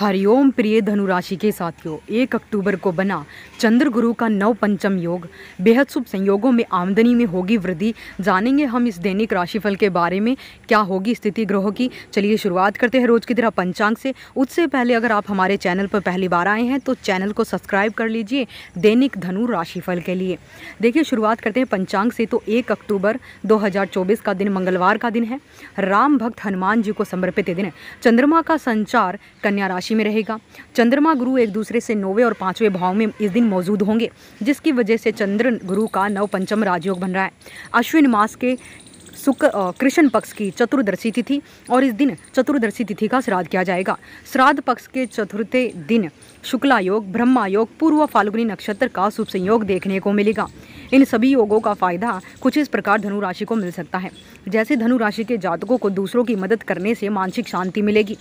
हरिओम प्रिय धनुराशि के साथियों एक अक्टूबर को बना चंद्र गुरु का नव पंचम योग बेहद शुभ संयोगों में आमदनी में होगी वृद्धि जानेंगे हम इस दैनिक राशिफल के बारे में क्या होगी स्थिति ग्रहों की चलिए शुरुआत करते हैं रोज की तरह पंचांग से उससे पहले अगर आप हमारे चैनल पर पहली बार आए हैं तो चैनल को सब्सक्राइब कर लीजिए दैनिक धनु राशिफल के लिए देखिए शुरुआत करते हैं पंचांग से तो एक अक्टूबर दो का दिन मंगलवार का दिन है राम भक्त हनुमान जी को समर्पित दिन है चंद्रमा का संचार कन्या राशि राशि में रहेगा चंद्रमा गुरु एक दूसरे से नौवे और पाँचवें भाव में इस दिन मौजूद होंगे जिसकी वजह से चंद्र गुरु का नव पंचम राजयोग बन रहा है अश्विन मास के सुख कृष्ण पक्ष की चतुर्दशी तिथि और इस दिन चतुर्दशी तिथि का श्राद्ध किया जाएगा श्राद्ध पक्ष के चतुर्थे दिन शुक्ला योग ब्रह्मा योग पूर्व फाल्गुनी नक्षत्र का शुभ संयोग देखने को मिलेगा इन सभी योगों का फ़ायदा कुछ इस प्रकार धनु राशि को मिल सकता है जैसे धनु राशि के जातकों को दूसरों की मदद करने से मानसिक शांति मिलेगी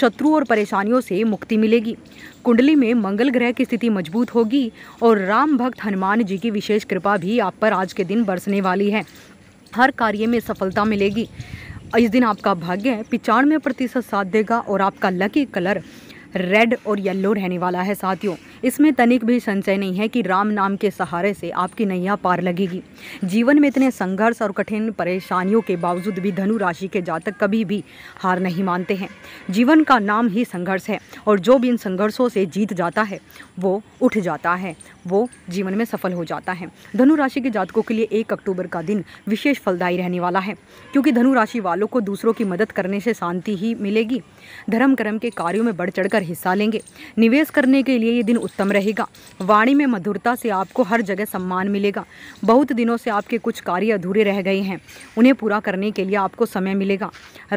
शत्रु और परेशानियों से मुक्ति मिलेगी कुंडली में मंगल ग्रह की स्थिति मजबूत होगी और राम भक्त हनुमान जी की विशेष कृपा भी आप पर आज के दिन बरसने वाली है हर कार्य में सफलता मिलेगी इस दिन आपका भाग्य पिचानवे प्रतिशत साथ देगा और आपका लकी कलर रेड और येलो रहने वाला है साथियों इसमें तनिक भी संचय नहीं है कि राम नाम के सहारे से आपकी नैया पार लगेगी जीवन में इतने संघर्ष और कठिन परेशानियों के बावजूद भी धनु राशि के जातक कभी भी हार नहीं मानते हैं जीवन का नाम ही संघर्ष है और जो भी इन संघर्षों से जीत जाता है वो उठ जाता है वो जीवन में सफल हो जाता है धनु राशि के जातकों के लिए एक अक्टूबर का दिन विशेष फलदायी रहने वाला है क्योंकि धनु राशि वालों को दूसरों की मदद करने से शांति ही मिलेगी धर्म कर्म के कार्यों में बढ़ चढ़कर हिस्सा लेंगे निवेश करने के लिए ये दिन उत्तम रहेगा वाणी में मधुरता से आपको हर जगह सम्मान मिलेगा बहुत दिनों से आपके कुछ कार्य अधूरे रह गए हैं उन्हें पूरा करने के लिए आपको समय मिलेगा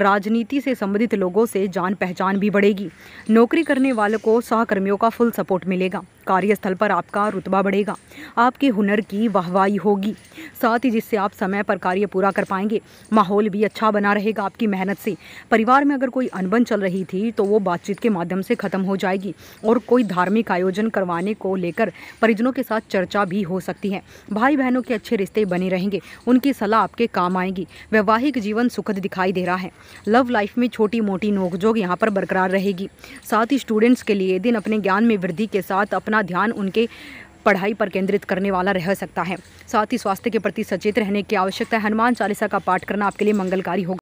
राजनीति से संबंधित लोगों से जान पहचान भी बढ़ेगी नौकरी करने वालों को सहकर्मियों का फुल सपोर्ट मिलेगा कार्यस्थल पर आपका रुतबा बढ़ेगा आपके हुनर की वाहवाही होगी साथ ही जिससे आप समय पर कार्य पूरा कर पाएंगे माहौल भी अच्छा बना रहेगा आपकी मेहनत से परिवार में अगर कोई अनबन चल रही थी तो वो बातचीत के माध्यम से ख़त्म हो जाएगी और कोई धार्मिक आयोजन करवाने को लेकर परिजनों के साथ चर्चा भी हो सकती है भाई बहनों के अच्छे रिश्ते बने रहेंगे उनकी सलाह आपके काम आएगी वैवाहिक जीवन सुखद दिखाई दे रहा है लव लाइफ में छोटी मोटी नोकझोंक यहाँ पर बरकरार रहेगी साथ ही स्टूडेंट्स के लिए दिन अपने ज्ञान में वृद्धि के साथ अपना ध्यान उनके पढ़ाई पर केंद्रित करने वाला रह सकता है साथ ही स्वास्थ्य के प्रति सचेत रहने की आवश्यकता है हनुमान चालीसा का पाठ करना आपके लिए मंगलकारी होगा